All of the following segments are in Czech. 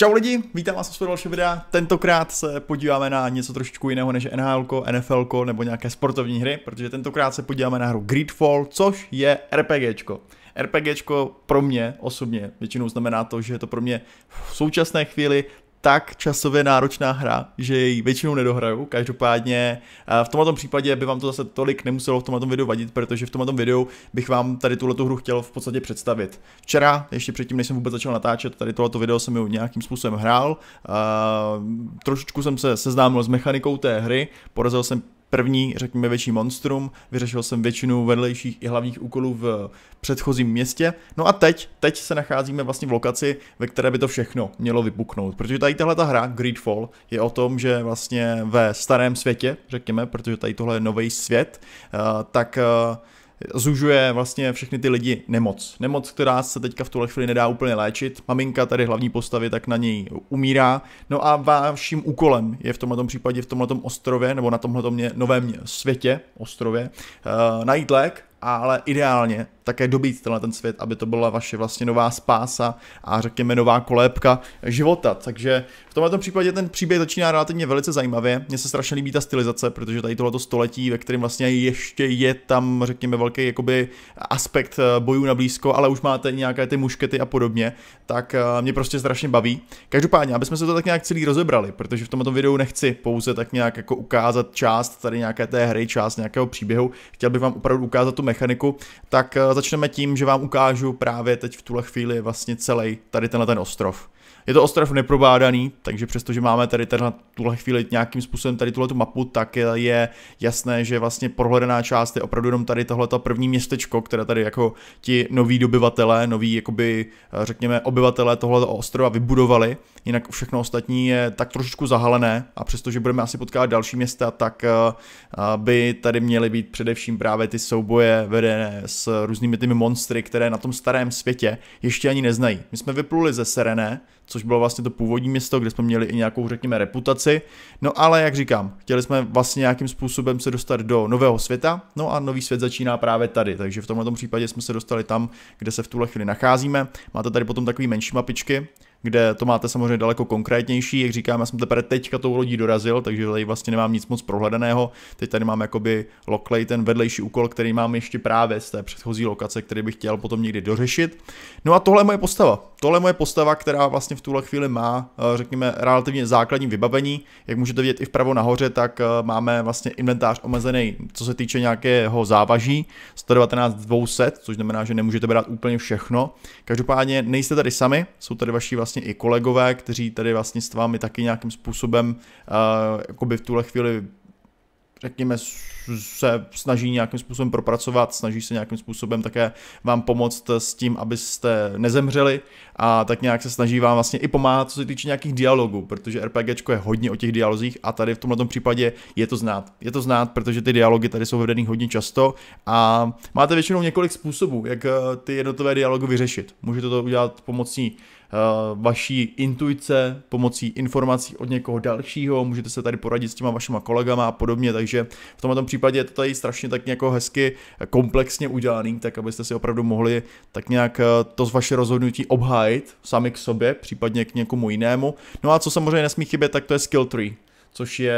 Čau lidi, vítám vás u dalšího videa. Tentokrát se podíváme na něco trošičku jiného než NHL, NFL nebo nějaké sportovní hry, protože tentokrát se podíváme na hru Gridfall, což je RPGčko. RPGčko pro mě osobně většinou znamená to, že je to pro mě v současné chvíli tak časově náročná hra, že ji většinou nedohraju. Každopádně eh, v tomto případě by vám to zase tolik nemuselo v tomto videu vadit, protože v tomto videu bych vám tady tuhle hru chtěl v podstatě představit. Včera, ještě předtím, než jsem vůbec začal natáčet, tady tohleto video jsem ji nějakým způsobem hrál. Eh, trošičku jsem se seznámil s mechanikou té hry, porazil jsem první, řekněme, větší monstrum, vyřešil jsem většinu vedlejších i hlavních úkolů v předchozím městě. No a teď, teď se nacházíme vlastně v lokaci, ve které by to všechno mělo vypuknout, protože tady tahle ta hra Greedfall je o tom, že vlastně ve starém světě, řekněme, protože tady tohle je nový svět, eh, tak eh, zužuje vlastně všechny ty lidi nemoc. Nemoc, která se teďka v tuhle chvíli nedá úplně léčit. Maminka tady hlavní postavy tak na něj umírá. No a vaším úkolem je v tomhle případě v tomhle ostrově nebo na tomhle novém světě, ostrově, uh, najít lék, ale ideálně také dobít tenhle ten svět, aby to byla vaše vlastně nová spása a řekněme nová kolébka života. Takže v tomto případě ten příběh začíná relativně velice zajímavě. Mně se strašně líbí ta stylizace, protože tady tohleto století, ve kterém vlastně ještě je tam, řekněme, velký jakoby aspekt eh, bojů na blízko, ale už máte nějaké ty muškety a podobně, tak eh, mě prostě strašně baví. Každopádně, aby jsme se to tak nějak celý rozebrali, protože v tomto videu nechci pouze tak nějak jako ukázat část tady nějaké té hry, část nějakého příběhu. Chtěl bych vám opravdu ukázat tu mechaniku, tak eh, začneme tím, že vám ukážu právě teď v tuhle chvíli vlastně celý tady tenhle ten ostrov. Je to ostrov neprobádaný, takže přestože máme tady na tuhle chvíli nějakým způsobem tady tuhle mapu, tak je jasné, že vlastně prohledaná část je opravdu jenom tady tohle první městečko, které tady jako ti noví dobyvatelé, noví jakoby eh, řekněme obyvatelé tohle ostrova vybudovali, jinak všechno ostatní je tak trošičku zahalené a přestože budeme asi potkávat další města, tak eh, eh, by tady měly být především právě ty souboje vedené s různými tymi monstry, které na tom starém světě ještě ani neznají. My jsme vypluli ze Serené, což bylo vlastně to původní město, kde jsme měli i nějakou, řekněme, reputaci. No ale, jak říkám, chtěli jsme vlastně nějakým způsobem se dostat do nového světa, no a nový svět začíná právě tady, takže v tomto případě jsme se dostali tam, kde se v tuhle chvíli nacházíme. Máte tady potom takové menší mapičky, kde to máte samozřejmě daleko konkrétnější. Jak říkám, já jsem teprve teďka tou lodí dorazil, takže tady vlastně nemám nic moc prohledaného. Teď tady mám jakoby loklej ten vedlejší úkol, který mám ještě právě z té předchozí lokace, který bych chtěl potom někdy dořešit. No a tohle je moje postava. Tohle je moje postava, která vlastně v tuhle chvíli má, eh, řekněme, relativně základní vybavení. Jak můžete vidět i vpravo nahoře, tak eh, máme vlastně inventář omezený, co se týče nějakého závaží, 119 200, což znamená, že nemůžete brát úplně všechno. Každopádně nejste tady sami, jsou tady vaši vlastně vlastně i kolegové, kteří tady vlastně s vámi taky nějakým způsobem uh, jakoby v tuhle chvíli řekněme, se snaží nějakým způsobem propracovat, snaží se nějakým způsobem také vám pomoct s tím, abyste nezemřeli a tak nějak se snaží vám vlastně i pomáhat, co se týče nějakých dialogů, protože RPGčko je hodně o těch dialozích a tady v tomto případě je to znát. Je to znát, protože ty dialogy tady jsou vedený hodně často a máte většinou několik způsobů, jak eh, ty jednotové dialogy vyřešit. Můžete to udělat pomocí Eh, vaší intuice pomocí informací od někoho dalšího, můžete se tady poradit s těma vašima kolegama a podobně, takže v tomto případě je to tady strašně tak nějak hezky komplexně udělaný, tak abyste si opravdu mohli tak nějak eh, to z vaše rozhodnutí obhájit sami k sobě, případně k někomu jinému. No a co samozřejmě nesmí chybět, tak to je skill tree což je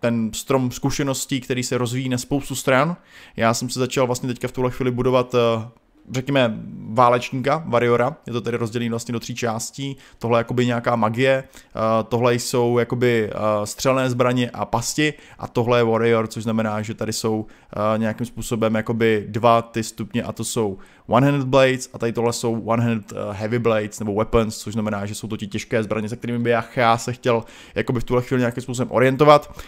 ten strom zkušeností, který se rozvíjí na spoustu stran. Já jsem se začal vlastně teďka v tuhle chvíli budovat eh, řekněme, válečníka, variora, je to tedy rozdělený vlastně do tří částí, tohle je jakoby nějaká magie, eh, tohle jsou jakoby eh, střelné zbraně a pasti a tohle je warrior, což znamená, že tady jsou eh, nějakým způsobem jakoby dva ty stupně a to jsou one-handed blades a tady tohle jsou one-handed heavy blades nebo weapons, což znamená, že jsou to ti těžké zbraně, se kterými bych já se chtěl jakoby v tuhle chvíli nějakým způsobem orientovat.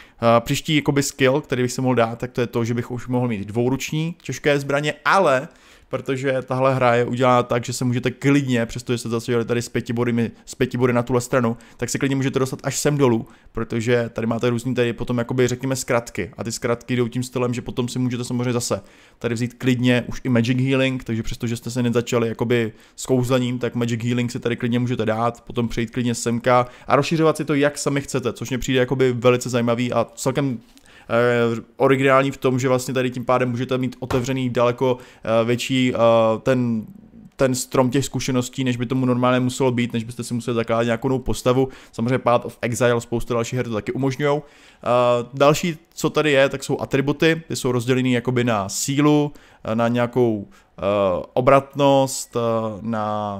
Příští jakoby skill, který bych se mohl dát, tak to je to, že bych už mohl mít dvouruční těžké zbraně, ale protože tahle hra je udělána tak, že se můžete klidně, přestože jste zasadili tady s pěti, body, s pěti body na tuhle stranu, tak se klidně můžete dostat až sem dolů, protože tady máte různý tady potom jakoby řekněme zkratky a ty zkratky jdou tím stylem, že potom si můžete samozřejmě zase tady vzít klidně už i Magic Healing, takže přestože jste se nezačali jakoby s kouzlením, tak Magic Healing si tady klidně můžete dát, potom přejít klidně semka a rozšiřovat si to, jak sami chcete, což mě přijde jakoby velice zajímavý a celkem Eh, originální v tom, že vlastně tady tím pádem můžete mít otevřený daleko eh, větší eh, ten ten strom těch zkušeností, než by tomu normálně muselo být, než byste si museli zakládat nějakou novou postavu. Samozřejmě Path of Exile, spoustu dalších her to taky umožňují. Uh, další, co tady je, tak jsou atributy, ty jsou rozdělený jakoby na sílu, na nějakou uh, obratnost, na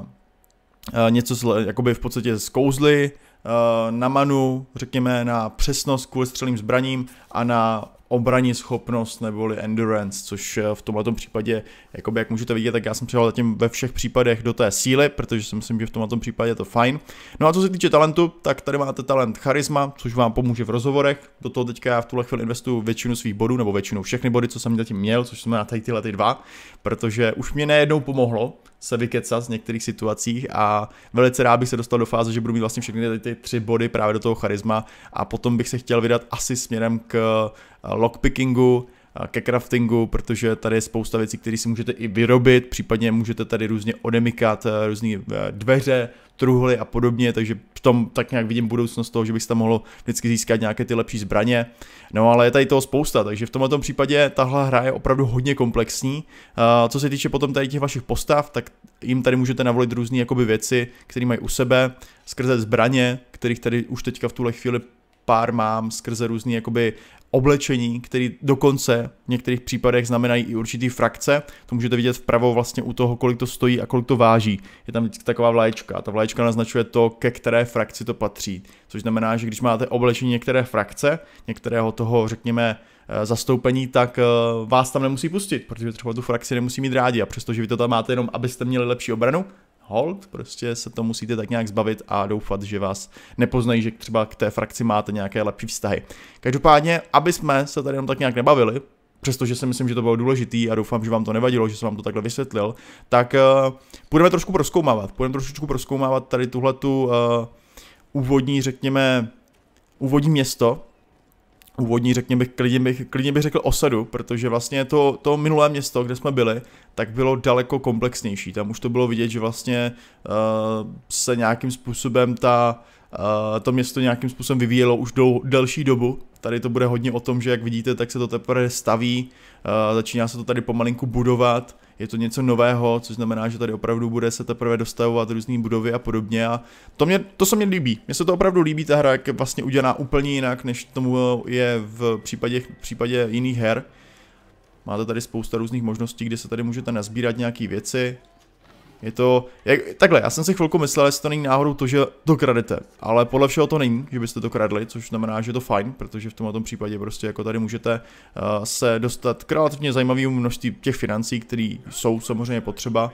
uh, něco s, jakoby v podstatě z kouzly, Eh, na manu, řekněme na přesnost kvůli střelným zbraním a na obraní schopnost neboli endurance, což eh, v tomto případě, jakoby, jak můžete vidět, tak já jsem přihlal zatím ve všech případech do té síly, protože si myslím, že v tomto případě je to fajn. No a co se týče talentu, tak tady máte talent charisma, což vám pomůže v rozhovorech. Do toho teďka já v tuhle chvíli investuju většinu svých bodů, nebo většinu všechny body, co jsem zatím měl, což jsme na tady tyhle ty dva, protože už mě nejednou pomohlo, se vykecat z některých situacích a velice rád bych se dostal do fáze, že budu mít vlastně všechny ty tři body právě do toho charisma a potom bych se chtěl vydat asi směrem k eh, lockpickingu, ke craftingu, protože tady je spousta věcí, které si můžete i vyrobit, případně můžete tady různě odemykat eh, různé eh, dveře, truhly a podobně, takže v tom tak nějak vidím budoucnost toho, že bych tam mohl vždycky získat nějaké ty lepší zbraně. No ale je tady toho spousta, takže v tomto případě tahle hra je opravdu hodně komplexní. Eh, co se týče potom tady těch vašich postav, tak jim tady můžete navolit různé jakoby věci, které mají u sebe, skrze zbraně, kterých tady už teďka v tuhle chvíli pár mám skrze různý jakoby oblečení, který dokonce v některých případech znamenají i určitý frakce. To můžete vidět vpravo vlastně u toho, kolik to stojí a kolik to váží. Je tam taková vlaječka a ta vlaječka naznačuje to, ke které frakci to patří. Což znamená, že když máte oblečení některé frakce, některého toho, řekněme, eh, zastoupení, tak eh, vás tam nemusí pustit, protože třeba tu frakci nemusí mít rádi a přestože vy to tam máte jenom, abyste měli lepší obranu, hold, prostě se to musíte tak nějak zbavit a doufat, že vás nepoznají, že třeba k té frakci máte nějaké lepší vztahy. Každopádně, aby jsme se tady jenom tak nějak nebavili, přestože si myslím, že to bylo důležitý a doufám, že vám to nevadilo, že jsem vám to takhle vysvětlil, tak uh, půjdeme trošku proskoumávat. Půjdeme trošičku proskoumávat tady tuhletu uh, úvodní, řekněme, úvodní město, úvodní, řekně bych, klidně bych, klidně bych řekl osadu, protože vlastně to, to minulé město, kde jsme byli, tak bylo daleko komplexnější. Tam už to bylo vidět, že vlastně uh, se nějakým způsobem ta, uh, to město nějakým způsobem vyvíjelo už dou, delší dobu Tady to bude hodně o tom, že jak vidíte, tak se to teprve staví, eh, začíná se to tady pomalinku budovat, je to něco nového, což znamená, že tady opravdu bude se teprve dostavovat různé budovy a podobně a to, mě, to se mě líbí. Mně se to opravdu líbí, ta hra jak je vlastně udělaná úplně jinak, než tomu je v případě, v případě jiných her. Máte tady spousta různých možností, kde se tady můžete nazbírat nějaké věci, je to, jak, takhle, já jsem si chvilku myslel, jestli to není náhodou to, že to kradete, ale podle všeho to není, že byste to kradli, což znamená, že je to fajn, protože v tomhle tom případě prostě jako tady můžete uh, se dostat k relativně zajímavému množství těch financí, které jsou samozřejmě potřeba.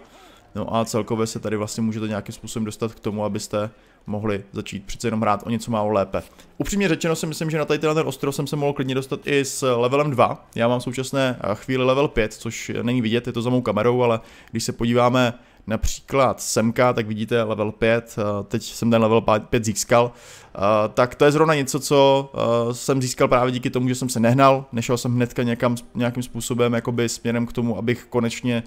No a celkově se tady vlastně můžete nějakým způsobem dostat k tomu, abyste mohli začít přece jenom hrát o něco málo lépe. Upřímně řečeno si myslím, že na tady ten ostrov jsem se mohl klidně dostat i s levelem 2. Já mám současné eh, chvíli level 5, což není vidět, je to za mou kamerou, ale když se podíváme například semka, tak vidíte level 5, eh, teď jsem ten level 5 získal, eh, tak to je zrovna něco, co eh, jsem získal právě díky tomu, že jsem se nehnal, nešel jsem hnedka někam, nějakým způsobem jakoby směrem k tomu, abych konečně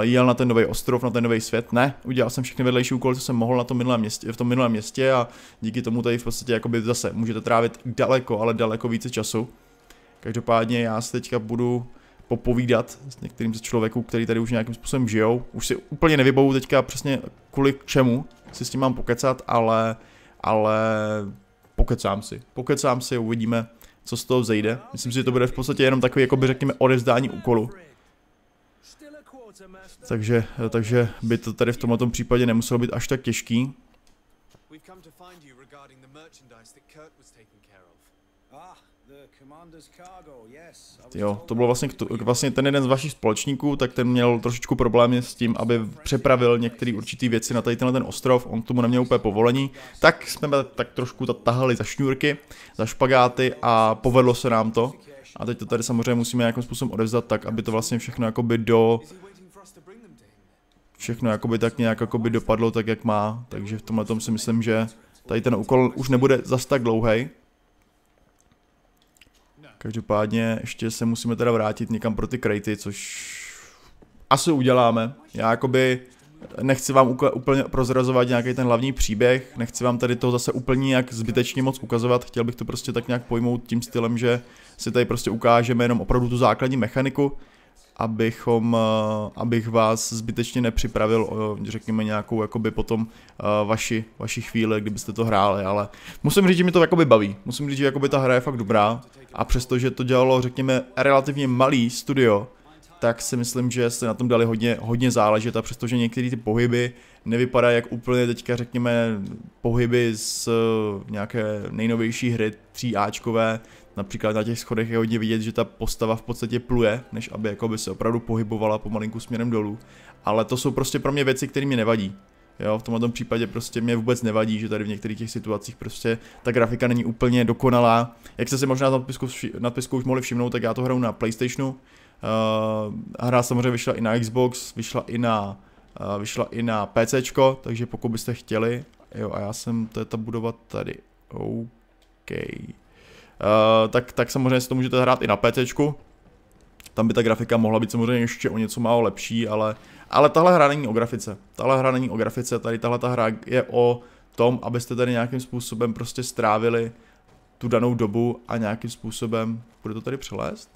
jel na ten nový ostrov, na ten nový svět, ne, udělal jsem všechny vedlejší úkoly, co jsem mohl na tom minulém městě, v tom minulém městě a díky tomu tady v podstatě jakoby zase můžete trávit daleko, ale daleko více času. Každopádně já se teďka budu popovídat s některým ze člověků, který tady už nějakým způsobem žijou. Už si úplně nevybavu teďka přesně kvůli čemu si s tím mám pokecat, ale, ale pokecám si. Pokecám si, uvidíme, co z toho vzejde. Myslím si, že to bude v podstatě jenom takový, jako by řekněme, odevzdání úkolu. Takže, takže by to tady v tomto případě nemuselo být až tak těžký. Jo, to byl vlastně, vlastně ten jeden z vašich společníků, tak ten měl trošičku problémy s tím, aby přepravil některé určité věci na tady tenhle ten ostrov, on tomu neměl úplně povolení, tak jsme tak trošku tahali za šňůrky, za špagáty a povedlo se nám to. A teď to tady samozřejmě musíme nějakým způsobem odevzdat tak, aby to vlastně všechno jakoby do... Všechno jakoby tak nějak jakoby dopadlo tak, jak má, takže v tomhle tom si myslím, že tady ten úkol už nebude zas tak dlouhý. Každopádně ještě se musíme teda vrátit někam pro ty krejty, což asi uděláme. Já jakoby nechci vám úplně prozrazovat nějaký ten hlavní příběh, nechci vám tady to zase úplně jak zbytečně moc ukazovat, chtěl bych to prostě tak nějak pojmout tím stylem, že si tady prostě ukážeme jenom opravdu tu základní mechaniku, abychom, eh, abych vás zbytečně nepřipravil, řekněme nějakou jakoby potom eh, vaši, vaši chvíli, kdybyste to hráli, ale musím říct, že mi to jakoby baví, musím říct, že jakoby ta hra je fakt dobrá, a přestože to dělalo, řekněme, relativně malý studio, tak si myslím, že se na tom dali hodně, hodně záležet a přestože některé ty pohyby nevypadají jak úplně teďka řekněme pohyby z eh, nějaké nejnovější hry 3Ačkové, například na těch schodech je hodně vidět, že ta postava v podstatě pluje, než aby jako by se opravdu pohybovala pomalinku směrem dolů, ale to jsou prostě pro mě věci, které mi nevadí. Jo, v tomhle tom případě prostě mě vůbec nevadí, že tady v některých těch situacích prostě ta grafika není úplně dokonalá. Jak jste si možná nadpisku, nadpisku už mohli všimnout, tak já to hraju na PlayStationu. Uh, hra samozřejmě vyšla i na Xbox, vyšla i na, uh, vyšla i na PC, takže pokud byste chtěli, jo, a já jsem, to je ta budova tady, OK. Uh, tak, tak samozřejmě si to můžete hrát i na PC, tam by ta grafika mohla být samozřejmě ještě o něco málo lepší, ale, ale tahle hra není o grafice. Tahle hra není o grafice, tady tahle ta hra je o tom, abyste tady nějakým způsobem prostě strávili tu danou dobu a nějakým způsobem... Bude to tady přelézt?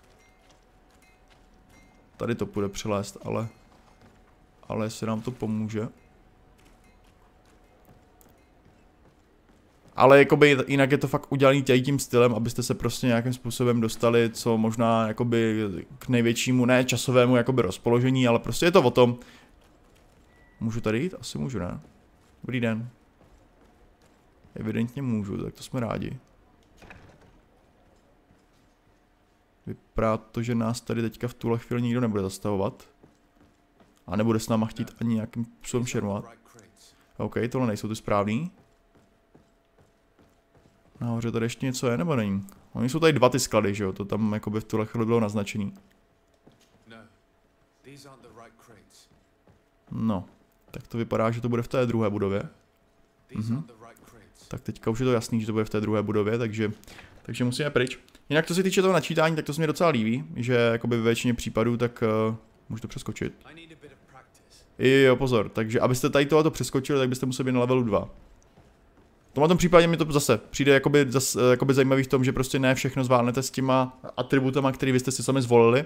Tady to bude přelézt, ale... Ale jestli nám to pomůže... Ale jakoby jinak je to fakt udělaný tím stylem, abyste se prostě nějakým způsobem dostali co možná jakoby k největšímu, ne časovému jakoby rozpoložení, ale prostě je to o tom. Můžu tady jít? Asi můžu, ne? Dobrý den. Evidentně můžu, tak to jsme rádi. Vypadá to, že nás tady teďka v tuhle chvíli nikdo nebude zastavovat. A nebude s náma chtít ani nějakým způsobem šermovat. OK, tohle nejsou ty správný. Nahoře tady ještě něco je, nebo není? Oni jsou tady dva ty sklady, že jo? To tam jako by v tuhle chvíli bylo naznačený. No, no, tak to vypadá, že to bude v té druhé budově. No, mhm. Tak teďka už je to jasný, že to bude v té druhé budově, takže, takže musíme pryč. Jinak, co se týče toho načítání, tak to se mi docela líbí, že jakoby ve většině případů, tak uh, můžu to přeskočit. Jo, pozor, takže abyste tady tohoto přeskočili, tak byste museli být na levelu 2. V tom případě mi to zase přijde jakoby, zase, eh, jakoby zajímavý v tom, že prostě ne všechno zvládnete s těma atributama, který vy jste si sami zvolili.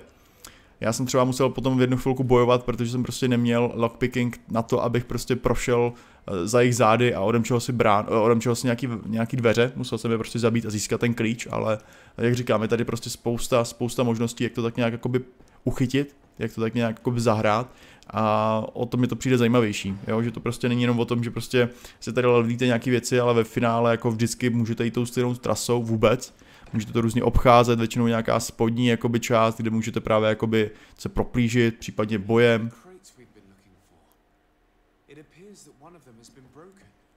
Já jsem třeba musel potom v jednu chvilku bojovat, protože jsem prostě neměl lockpicking na to, abych prostě prošel eh, za jejich zády a odemčil si, brán, eh, odemčil si nějaký, nějaký dveře, musel jsem je prostě zabít a získat ten klíč, ale jak říkám, je tady prostě spousta, spousta možností, jak to tak nějak jakoby uchytit jak to tak nějak jako zahrát a o tom mi to přijde zajímavější, jo? že to prostě není jenom o tom, že prostě se tady levlíte nějaké věci, ale ve finále jako vždycky můžete jít tou stejnou trasou vůbec, můžete to různě obcházet, většinou nějaká spodní jakoby, část, kde můžete právě jakoby, se proplížit, případně bojem.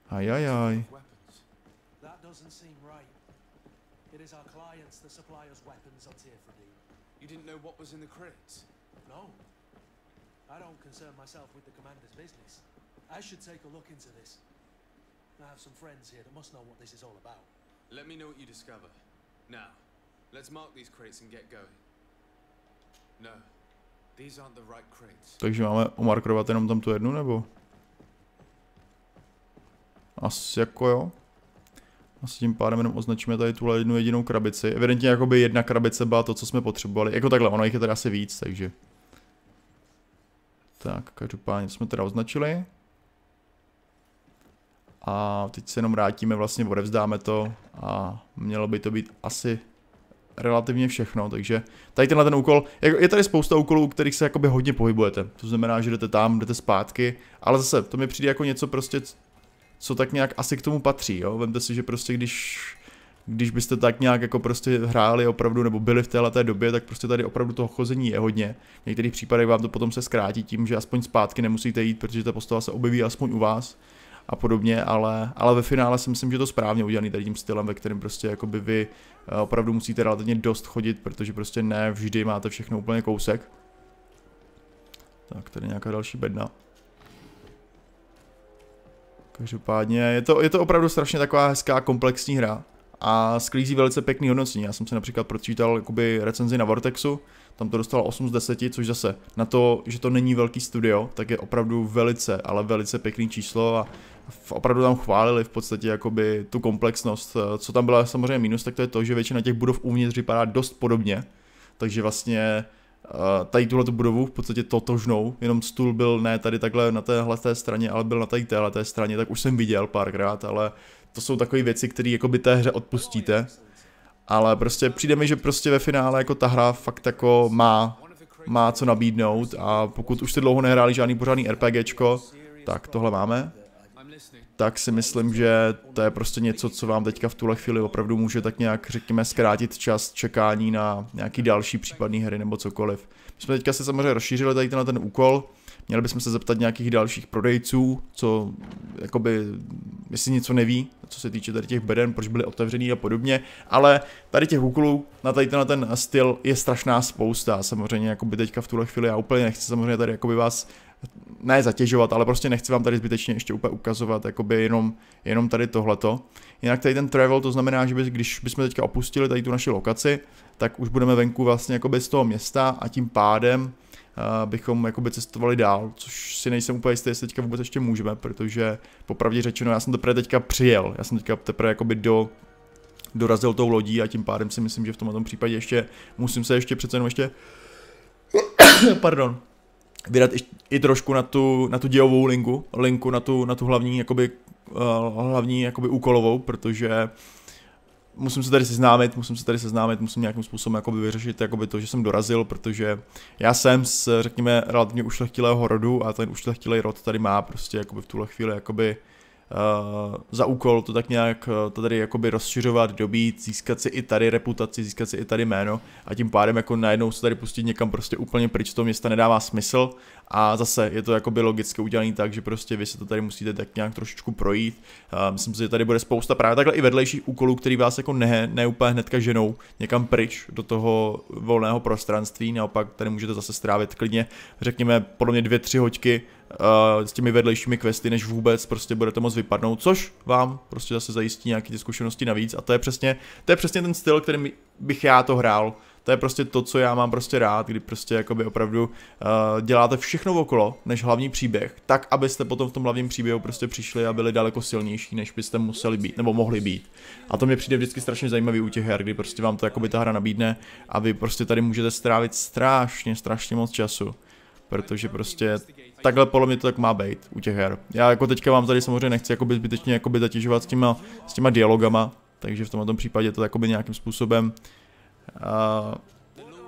Ajajaj. It is our clients You didn't know what was in the crypt? No. I don't concern myself with the commander's business. I should take a look into this. I have some friends here that must know what this is all about. Let me know what you discover. Now, let's mark these crates and get going. No, these aren't the right crates. Takže máme omarkrovat jenom tam tu jednu, nebo? Asi jako jo. A s tím pádem jenom označíme tady tuhle jednu jedinou krabici. Evidentně jakoby jedna krabice byla to, co jsme potřebovali. Jako takhle, ono jich je tady asi víc, takže... Tak, každopádně jsme teda označili. A teď se jenom vrátíme, vlastně odevzdáme to a mělo by to být asi relativně všechno, takže tady tenhle ten úkol, je tady spousta úkolů, u kterých se jakoby hodně pohybujete, to znamená, že jdete tam, jdete zpátky, ale zase, to mi přijde jako něco prostě, co tak nějak asi k tomu patří, jo, vemte si, že prostě když když byste tak nějak jako prostě hráli opravdu nebo byli v téhle té době, tak prostě tady opravdu toho chození je hodně. V některých případech vám to potom se zkrátí tím, že aspoň zpátky nemusíte jít, protože ta postava se objeví aspoň u vás a podobně, ale, ale ve finále si myslím, že to správně udělaný tady tím stylem, ve kterém prostě jakoby vy eh, opravdu musíte relativně dost chodit, protože prostě ne vždy máte všechno úplně kousek. Tak tady nějaká další bedna. Každopádně je to, je to opravdu strašně taková hezká komplexní hra a sklízí velice pěkný hodnocení. Já jsem si například pročítal jakoby recenzi na Vortexu, tam to dostalo 8 z 10, což zase na to, že to není velký studio, tak je opravdu velice, ale velice pěkný číslo a opravdu tam chválili v podstatě jakoby tu komplexnost. Eh, co tam byla samozřejmě minus, tak to je to, že většina těch budov uvnitř vypadá dost podobně, takže vlastně eh, tady tuhle budovu v podstatě totožnou, jenom stůl byl ne tady takhle na téhle té straně, ale byl na tady téhle té straně, tak už jsem viděl párkrát, ale to jsou takové věci, které jako by té hře odpustíte. Ale prostě přijde mi, že prostě ve finále jako ta hra fakt jako má, má co nabídnout a pokud už jste dlouho nehráli žádný pořádný RPGčko, tak tohle máme, tak si myslím, že to je prostě něco, co vám teďka v tuhle chvíli opravdu může tak nějak, řekněme, zkrátit čas čekání na nějaký další případný hry nebo cokoliv. My jsme teďka se samozřejmě rozšířili tady na ten úkol, Měli bychom se zeptat nějakých dalších prodejců, co jakoby, jestli něco neví, co se týče tady těch beden, proč byly otevřený a podobně, ale tady těch úkolů na tady na ten styl je strašná spousta. Samozřejmě jakoby teďka v tuhle chvíli já úplně nechci samozřejmě tady jakoby vás ne zatěžovat, ale prostě nechci vám tady zbytečně ještě úplně ukazovat, jakoby jenom, jenom tady tohleto. Jinak tady ten travel, to znamená, že by, když bychom teďka opustili tady tu naši lokaci, tak už budeme venku vlastně jakoby z toho města a tím pádem bychom jakoby cestovali dál, což si nejsem úplně jistý, jestli teďka vůbec ještě můžeme, protože popravdě řečeno, já jsem teprve teďka přijel, já jsem teďka teprve jakoby do dorazil tou lodí a tím pádem si myslím, že v tomhle tom případě ještě musím se ještě přece jenom ještě pardon, vydat i trošku na tu, na tu dějovou linku, linku na tu, na tu hlavní, jakoby, eh, hlavní jakoby úkolovou, protože musím se tady seznámit, musím se tady seznámit, musím nějakým způsobem jakoby vyřešit jakoby to, že jsem dorazil, protože já jsem z, řekněme, relativně ušlechtilého rodu a ten ušlechtilý rod tady má prostě jakoby v tuhle chvíli jakoby Uh, za úkol to tak nějak uh, to tady jakoby rozšiřovat, dobít, získat si i tady reputaci, získat si i tady jméno a tím pádem jako najednou se tady pustit někam prostě úplně pryč z toho města nedává smysl a zase je to jakoby logicky udělané tak, že prostě vy se to tady musíte tak nějak trošičku projít. Uh, myslím si, že tady bude spousta právě takhle i vedlejších úkolů, který vás jako ne, ne úplně hnedka ženou někam pryč do toho volného prostranství. Naopak tady můžete zase strávit klidně, řekněme, podle mě dvě, tři hoďky uh, s těmi vedlejšími questy, než vůbec prostě budete moc vypadnout, což vám prostě zase zajistí nějaké ty zkušenosti navíc a to je přesně, to je přesně ten styl, kterým bych já to hrál, to je prostě to, co já mám prostě rád, kdy prostě jakoby opravdu uh, děláte všechno okolo, než hlavní příběh, tak abyste potom v tom hlavním příběhu prostě přišli a byli daleko silnější, než byste museli být, nebo mohli být. A to mě přijde vždycky strašně zajímavý u těch her, kdy prostě vám to jakoby ta hra nabídne a vy prostě tady můžete strávit strašně, strašně moc času protože prostě takhle podle mě to tak má být u těch her. Já jako teďka vám tady samozřejmě nechci jakoby zbytečně jakoby zatěžovat s těma, s těma dialogama, takže v tomto případě to jakoby nějakým způsobem Uh,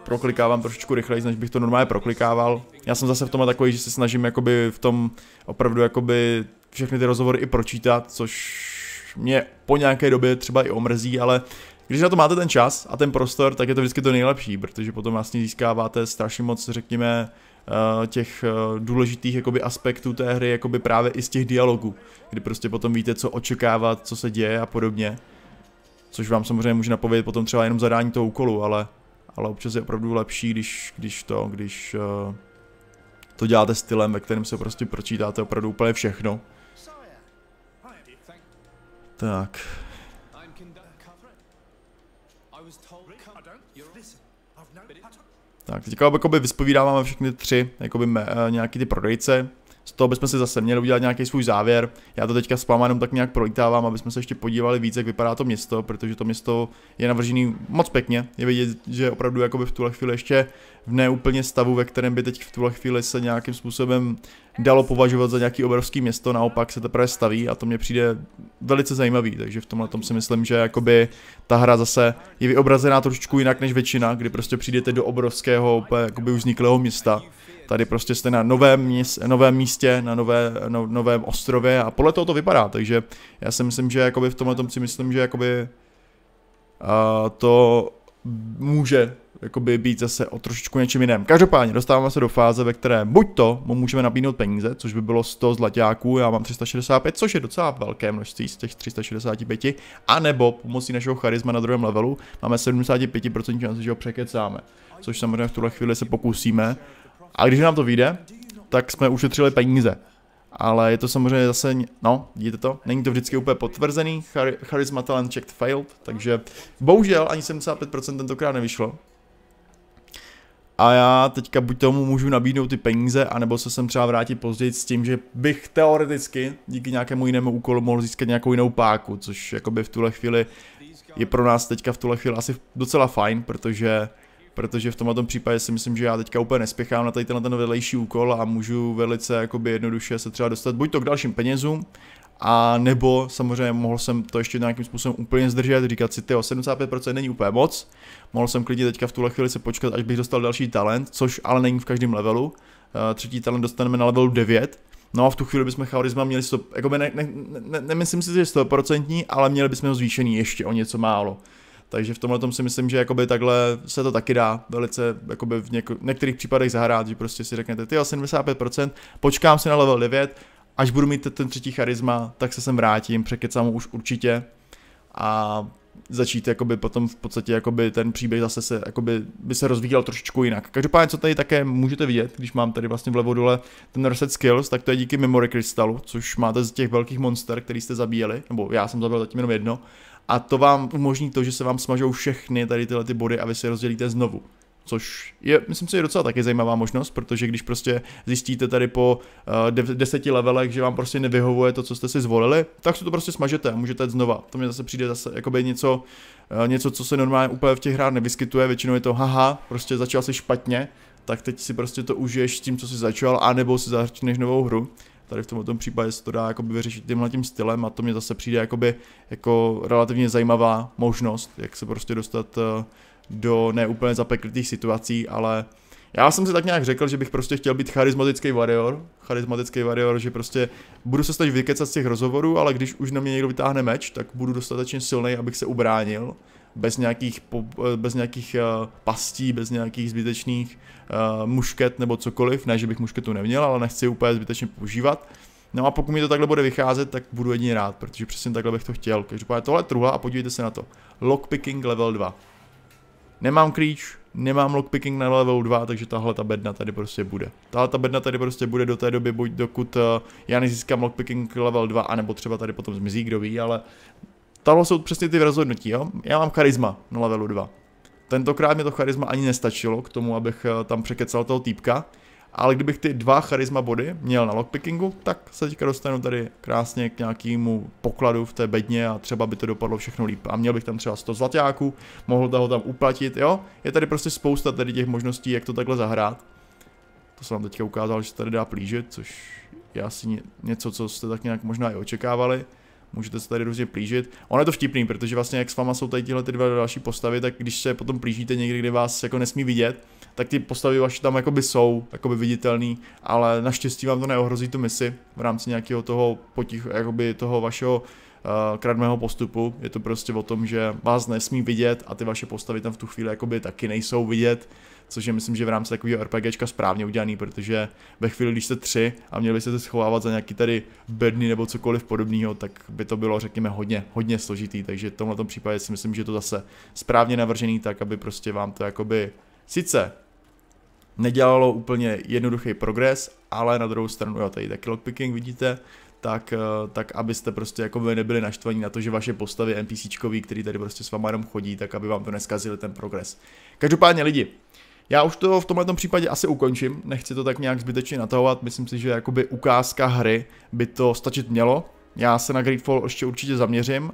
proklikávám trošičku rychleji, než bych to normálně proklikával. Já jsem zase v tom takový, že se snažím jakoby v tom opravdu jakoby všechny ty rozhovory i pročítat, což mě po nějaké době třeba i omrzí, ale když na to máte ten čas a ten prostor, tak je to vždycky to nejlepší, protože potom vlastně získáváte strašně moc, řekněme, eh, těch eh, důležitých jakoby, aspektů té hry, jakoby právě i z těch dialogů, kdy prostě potom víte, co očekávat, co se děje a podobně což vám samozřejmě může napovědět potom třeba jenom zadání toho úkolu, ale, ale občas je opravdu lepší, když, když to, když uh, to děláte stylem, ve kterém se prostě pročítáte opravdu úplně všechno. Tak. Tak, teďka jakoby vyspovídáváme všechny tři, jakoby me, eh, nějaký ty prodejce, z toho bychom si zase měli udělat nějaký svůj závěr. Já to teďka s jenom tak nějak prolítávám, aby jsme se ještě podívali víc, jak vypadá to město, protože to město je navržený moc pěkně. Je vidět, že opravdu v tuhle chvíli ještě v neúplně stavu, ve kterém by teď v tuhle chvíli se nějakým způsobem dalo považovat za nějaký obrovský město, naopak se teprve staví a to mě přijde velice zajímavý, takže v tomhle tom si myslím, že jakoby ta hra zase je vyobrazená trošičku jinak než většina, kdy prostě přijdete do obrovského úplně jakoby už vzniklého města Tady prostě jste na novém, měs, novém místě, na nové, no, novém ostrově a podle toho to vypadá, takže já si myslím, že jakoby v tomhle tom si myslím, že jakoby uh, to může jakoby být zase o trošičku něčím jiném. Každopádně dostáváme se do fáze, ve které buď to mu můžeme nabídnout peníze, což by bylo 100 zlatáků, já mám 365, což je docela velké množství z těch 365, anebo pomocí našeho charisma na druhém levelu máme 75% šance, že ho překecáme, což samozřejmě v tuhle chvíli se pokusíme a když nám to vyjde, tak jsme ušetřili peníze. Ale je to samozřejmě zase, no, vidíte to, není to vždycky úplně potvrzený, Char Charisma Talent Checked Failed, takže bohužel ani 75% tentokrát nevyšlo. A já teďka buď tomu můžu nabídnout ty peníze, anebo se sem třeba vrátit později s tím, že bych teoreticky díky nějakému jinému úkolu mohl získat nějakou jinou páku, což jakoby v tuhle chvíli je pro nás teďka v tuhle chvíli asi docela fajn, protože protože v tomhle tom případě si myslím, že já teďka úplně nespěchám na tady tenhle ten vedlejší úkol a můžu velice jakoby jednoduše se třeba dostat buď to k dalším penězům, a nebo samozřejmě mohl jsem to ještě nějakým způsobem úplně zdržet, říkat si, ty 75% není úplně moc, mohl jsem klidně teďka v tuhle chvíli se počkat, až bych dostal další talent, což ale není v každém levelu, eh, třetí talent dostaneme na levelu 9, No a v tu chvíli bychom charisma měli, stop, jako ne, ne, ne, nemyslím si, že 100%, ale měli bychom ho zvýšený ještě o něco málo. Takže v tomhle tom si myslím, že jakoby takhle se to taky dá velice jakoby v něko- některých případech zahrát, že prostě si řeknete, ty 75%, počkám si na level 9, až budu mít ten třetí charisma, tak se sem vrátím, překecám už určitě a začít jakoby potom v podstatě jakoby ten příběh zase se, jakoby by se rozvíjel trošičku jinak. Každopádně, co tady také můžete vidět, když mám tady vlastně vlevo dole ten reset skills, tak to je díky memory krystalu, což máte z těch velkých monster, který jste zabíjeli, nebo já jsem zabil zatím jenom jedno, a to vám umožní to, že se vám smažou všechny tady tyhle ty body a vy si je rozdělíte znovu. Což je, myslím si, je docela taky zajímavá možnost, protože když prostě zjistíte tady po uh, deseti levelech, že vám prostě nevyhovuje to, co jste si zvolili, tak si to prostě smažete a můžete jít znova. To mi zase přijde zase jakoby něco, uh, něco, co se normálně úplně v těch hrách nevyskytuje, většinou je to haha, prostě začal si špatně, tak teď si prostě to užiješ s tím, co jsi začal, anebo si začneš novou hru. Tady v tomto případě se to dá jakoby vyřešit tímhle tím stylem a to mě zase přijde jakoby jako relativně zajímavá možnost, jak se prostě dostat eh, do neúplně zapeklitých situací, ale já jsem si tak nějak řekl, že bych prostě chtěl být charismatický warrior, charismatický warrior, že prostě budu se snažit vykecat z těch rozhovorů, ale když už na mě někdo vytáhne meč, tak budu dostatečně silný, abych se ubránil bez nějakých, eh, bez nějakých eh, pastí, bez nějakých zbytečných eh, mušket nebo cokoliv. Ne, že bych mušketu neměl, ale nechci úplně zbytečně používat. No a pokud mi to takhle bude vycházet, tak budu jedině rád, protože přesně takhle bych to chtěl. Každopádně tohle truhla a podívejte se na to. Lockpicking level 2. Nemám klíč, nemám lockpicking na level 2, takže tahle ta bedna tady prostě bude. Tahle ta bedna tady prostě bude do té doby, buď dokud já nezískám lockpicking level 2, anebo třeba tady potom zmizí, kdo ví, ale Stalo jsou přesně ty rozhodnutí, jo? Já mám charisma na levelu 2. Tentokrát mi to charisma ani nestačilo k tomu, abych eh, tam překecal toho týpka, ale kdybych ty dva charisma body měl na lockpickingu, tak se teďka dostanu tady krásně k nějakému pokladu v té bedně a třeba by to dopadlo všechno líp. A měl bych tam třeba 100 zlatáků, mohl toho tam uplatit, jo? Je tady prostě spousta tady těch možností, jak to takhle zahrát. To jsem vám teďka ukázal, že se tady dá plížit, což je asi něco, co jste tak nějak možná i očekávali můžete se tady různě plížit. Ono je to vtipný, protože vlastně jak s váma jsou tady tyhle ty dva další postavy, tak když se potom plížíte někdy, kdy vás jako nesmí vidět, tak ty postavy vaše tam jakoby jsou, jakoby viditelný, ale naštěstí vám to neohrozí tu misi v rámci nějakého toho potichu, jakoby toho vašeho uh, eh, kradmého postupu. Je to prostě o tom, že vás nesmí vidět a ty vaše postavy tam v tu chvíli jakoby taky nejsou vidět což je myslím, že v rámci takového RPGčka správně udělaný, protože ve chvíli, když jste tři a měli byste se schovávat za nějaký tady bedny nebo cokoliv podobného, tak by to bylo, řekněme, hodně, hodně složitý, takže v tomhle případě si myslím, že to zase správně navržený tak, aby prostě vám to jakoby sice nedělalo úplně jednoduchý progres, ale na druhou stranu, jo, tady taky lockpicking vidíte, tak, eh, tak abyste prostě jako by nebyli naštvaní na to, že vaše postavy NPCčkový, který tady prostě s váma jenom chodí, tak aby vám to neskazili ten progres. Každopádně lidi, já už to v tomhle případě asi ukončím, nechci to tak nějak zbytečně natahovat, myslím si, že jakoby ukázka hry by to stačit mělo. Já se na Greedfall ještě určitě zaměřím, uh,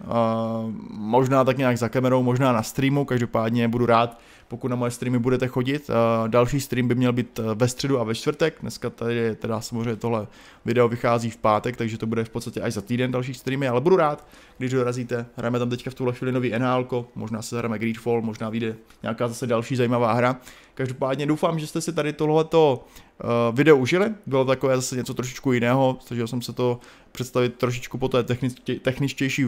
možná tak nějak za kamerou, možná na streamu, každopádně budu rád, pokud na moje streamy budete chodit. Uh, další stream by měl být eh, ve středu a ve čtvrtek, dneska tady teda samozřejmě tohle video vychází v pátek, takže to bude v podstatě až za týden další streamy, ale budu rád, když dorazíte. Hrajeme tam teďka v tuhle chvíli nový NHL, možná se hrajeme Greedfall, možná vyjde nějaká zase další zajímavá hra. Každopádně doufám, že jste si tady tohleto eh, video užili. Bylo takové zase něco trošičku jiného, snažil jsem se to představit trošičku po té techničtější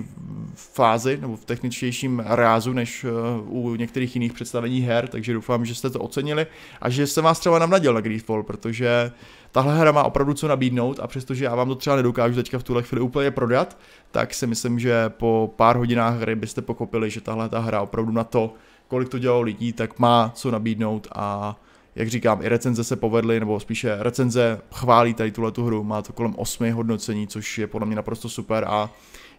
fázi nebo v techničtějším rázu než eh, u některých jiných představení her, takže doufám, že jste to ocenili a že jsem vás třeba navnadil na Greedfall, protože tahle hra má opravdu co nabídnout a přestože já vám to třeba nedokážu teďka v tuhle chvíli úplně prodat, tak si myslím, že po pár hodinách hry byste pochopili, že tahle ta hra opravdu na to kolik to dělalo lidí, tak má co nabídnout a jak říkám, i recenze se povedly, nebo spíše recenze chválí tady tuhle tu hru, má to kolem 8 hodnocení, což je podle mě naprosto super a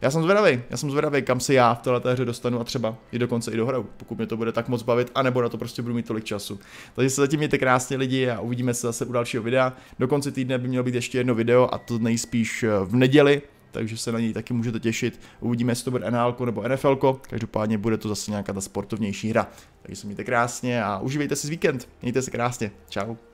já jsem zvědavý, já jsem zvědavý, kam se já v této hře dostanu a třeba i dokonce i do hry. pokud mě to bude tak moc bavit, anebo na to prostě budu mít tolik času. Takže se zatím mějte krásně lidi a uvidíme se zase u dalšího videa. Do konce týdne by mělo být ještě jedno video a to nejspíš eh, v neděli, takže se na něj taky můžete těšit. Uvidíme, jestli to bude NHL nebo NFL, každopádně bude to zase nějaká ta sportovnější hra. Takže se mějte krásně a užívejte si víkend. Mějte se krásně. Ciao.